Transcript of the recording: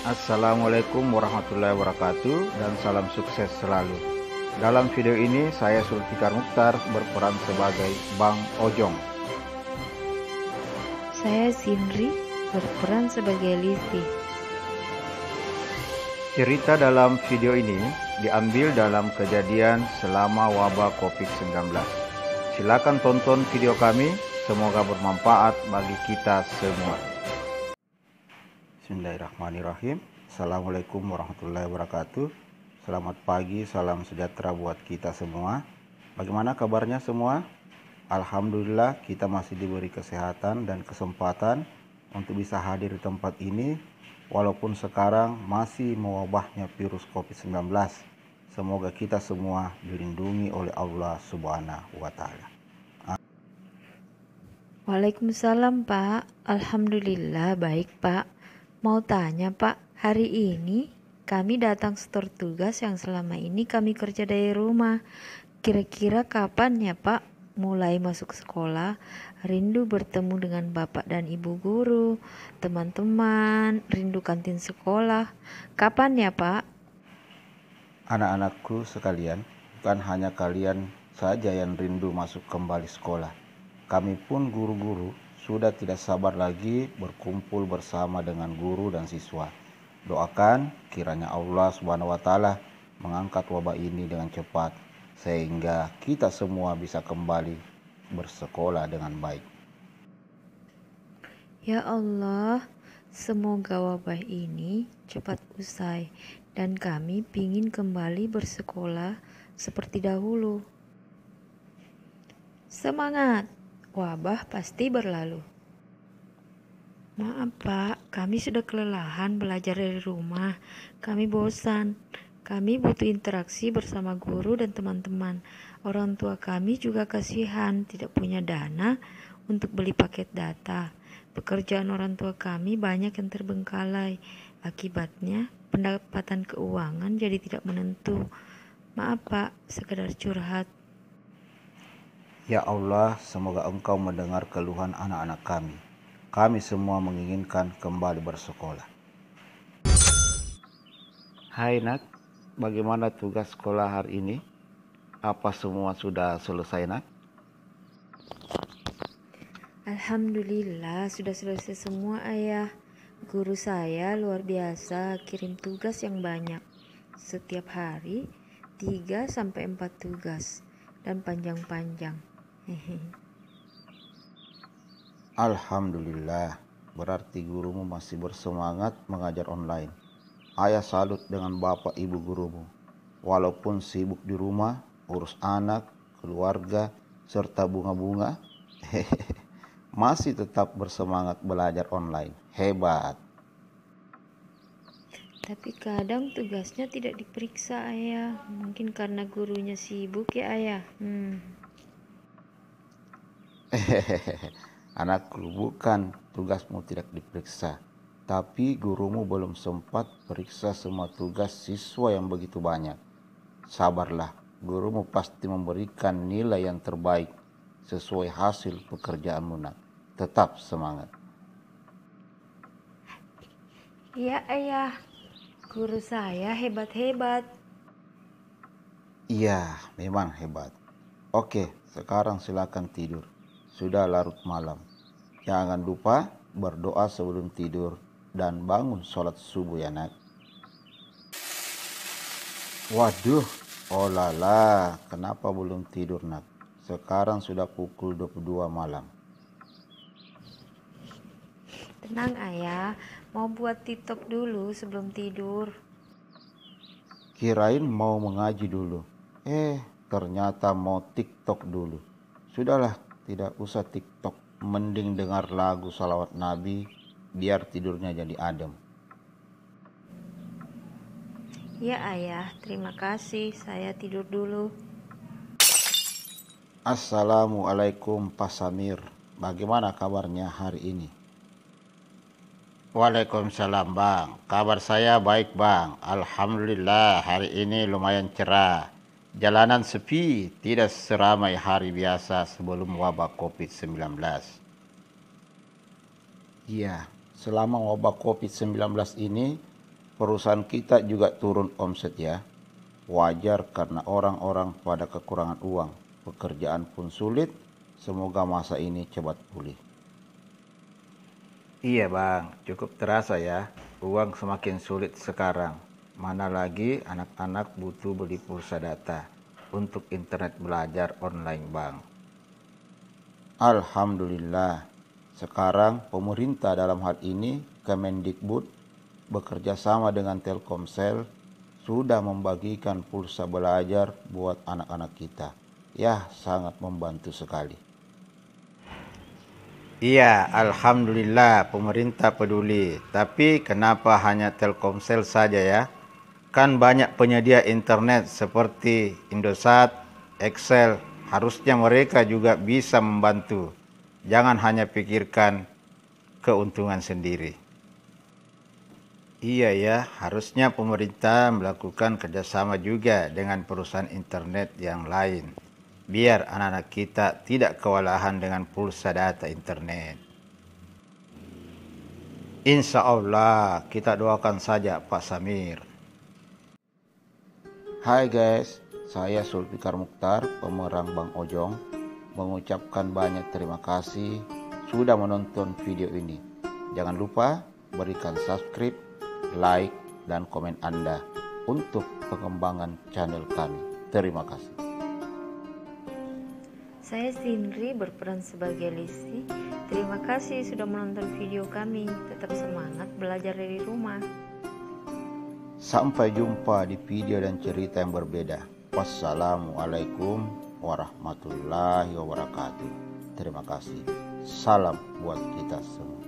Assalamualaikum warahmatullahi wabarakatuh dan salam sukses selalu. Dalam video ini saya Sulfikar Mukhtar berperan sebagai Bang Ojong. Saya Sindri berperan sebagai Lisi. Cerita dalam video ini diambil dalam kejadian selama wabah COVID-19. Silakan tonton video kami, semoga bermanfaat bagi kita semua. Bismillahirrahmanirrahim. Assalamualaikum warahmatullahi wabarakatuh. Selamat pagi, salam sejahtera buat kita semua. Bagaimana kabarnya semua? Alhamdulillah kita masih diberi kesehatan dan kesempatan untuk bisa hadir di tempat ini walaupun sekarang masih mewabahnya virus COVID-19. Semoga kita semua dilindungi oleh Allah Subhanahu wa taala. Waalaikumsalam Pak Alhamdulillah baik Pak Mau tanya Pak, hari ini kami datang setor tugas yang selama ini kami kerja dari rumah. Kira-kira kapan ya Pak mulai masuk sekolah, rindu bertemu dengan bapak dan ibu guru, teman-teman, rindu kantin sekolah. Kapan ya Pak? Anak-anakku sekalian, bukan hanya kalian saja yang rindu masuk kembali sekolah. Kami pun guru-guru sudah tidak sabar lagi berkumpul bersama dengan guru dan siswa. Doakan kiranya Allah Subhanahu wa taala mengangkat wabah ini dengan cepat sehingga kita semua bisa kembali bersekolah dengan baik. Ya Allah, semoga wabah ini cepat usai dan kami ingin kembali bersekolah seperti dahulu. Semangat! wabah pasti berlalu. Maaf pak, kami sudah kelelahan belajar dari rumah. Kami bosan. Kami butuh interaksi bersama guru dan teman-teman. Orang tua kami juga kasihan, tidak punya dana untuk beli paket data. Pekerjaan orang tua kami banyak yang terbengkalai. Akibatnya, pendapatan keuangan jadi tidak menentu. Maaf Pak, sekedar curhat. Ya Allah, semoga Engkau mendengar keluhan anak-anak kami. Kami semua menginginkan kembali bersekolah. Hai Nak, bagaimana tugas sekolah hari ini? Apa semua sudah selesai Nak? Alhamdulillah sudah selesai semua ayah. Guru saya luar biasa kirim tugas yang banyak. Setiap hari 3 sampai 4 tugas dan panjang-panjang. Alhamdulillah, berarti gurumu masih bersemangat mengajar online. Ayah salut dengan bapak ibu gurumu. Walaupun sibuk di rumah, urus anak, keluarga, serta bunga-bunga, masih tetap bersemangat belajar online. Hebat. Tapi kadang tugasnya tidak diperiksa ayah. Mungkin karena gurunya sibuk ya ayah. Hmm. Anakku, bukan tugasmu tidak diperiksa, tapi gurumu belum sempat periksa semua tugas siswa yang begitu banyak. Sabarlah, gurumu pasti memberikan nilai yang terbaik sesuai hasil pekerjaanmu nak. Tetap semangat. Iya ayah, guru saya hebat-hebat. Iya, memang hebat. Oke, sekarang silakan tidur sudah larut malam. Jangan lupa berdoa sebelum tidur dan bangun sholat subuh ya nak. Waduh, oh lala, kenapa belum tidur nak? Sekarang sudah pukul 22 malam. Tenang ayah, mau buat TikTok dulu sebelum tidur. Kirain mau mengaji dulu. Eh, ternyata mau TikTok dulu. Sudahlah, tidak usah TikTok, mending dengar lagu salawat Nabi biar tidurnya jadi adem. Ya ayah, terima kasih. Saya tidur dulu. Assalamualaikum Pak Samir. Bagaimana kabarnya hari ini? Waalaikumsalam Bang. Kabar saya baik Bang. Alhamdulillah hari ini lumayan cerah Jalanan sepi, tidak seramai hari biasa sebelum wabah COVID-19. Iya, selama wabah COVID-19 ini, perusahaan kita juga turun omset ya. Wajar karena orang-orang pada kekurangan uang, pekerjaan pun sulit, semoga masa ini cepat pulih. Iya bang, cukup terasa ya, uang semakin sulit sekarang mana lagi anak-anak butuh beli pulsa data untuk internet belajar online bang. Alhamdulillah, sekarang pemerintah dalam hal ini Kemendikbud bekerja sama dengan Telkomsel sudah membagikan pulsa belajar buat anak-anak kita. Ya, sangat membantu sekali. Iya, alhamdulillah pemerintah peduli. Tapi kenapa hanya Telkomsel saja ya? Kan banyak penyedia internet seperti Indosat, Excel, harusnya mereka juga bisa membantu. Jangan hanya pikirkan keuntungan sendiri. Iya ya, harusnya pemerintah melakukan kerjasama juga dengan perusahaan internet yang lain. Biar anak-anak kita tidak kewalahan dengan pulsa data internet. Insya Allah kita doakan saja Pak Samir. Hai guys, saya Sulfikar Mukhtar, pemerang Bang Ojong, mengucapkan banyak terima kasih sudah menonton video ini. Jangan lupa berikan subscribe, like, dan komen Anda untuk pengembangan channel kami. Terima kasih. Saya Sindri berperan sebagai Lisi. Terima kasih sudah menonton video kami. Tetap semangat belajar dari rumah. Sampai jumpa di video dan cerita yang berbeda. Wassalamualaikum warahmatullahi wabarakatuh. Terima kasih. Salam buat kita semua.